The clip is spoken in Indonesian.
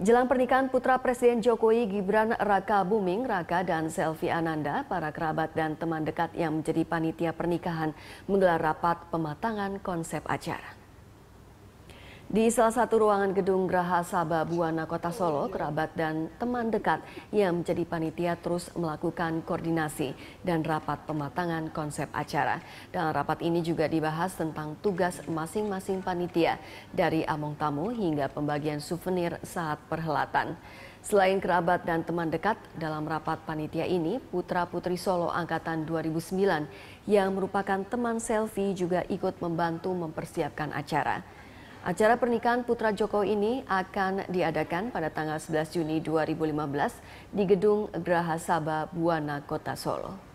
Jelang pernikahan putra Presiden Jokowi Gibran Raka Buming, Raka dan Selvi Ananda, para kerabat dan teman dekat yang menjadi panitia pernikahan menggelar rapat pematangan konsep acara. Di salah satu ruangan gedung Graha Sabah Buana Kota Solo, kerabat dan teman dekat yang menjadi panitia terus melakukan koordinasi dan rapat pematangan konsep acara. Dalam rapat ini juga dibahas tentang tugas masing-masing panitia dari among tamu hingga pembagian souvenir saat perhelatan. Selain kerabat dan teman dekat, dalam rapat panitia ini putra-putri Solo Angkatan 2009 yang merupakan teman selfie juga ikut membantu mempersiapkan acara. Acara pernikahan putra Joko ini akan diadakan pada tanggal 11 Juni 2015 di Gedung Graha Sabah Buana, Kota Solo.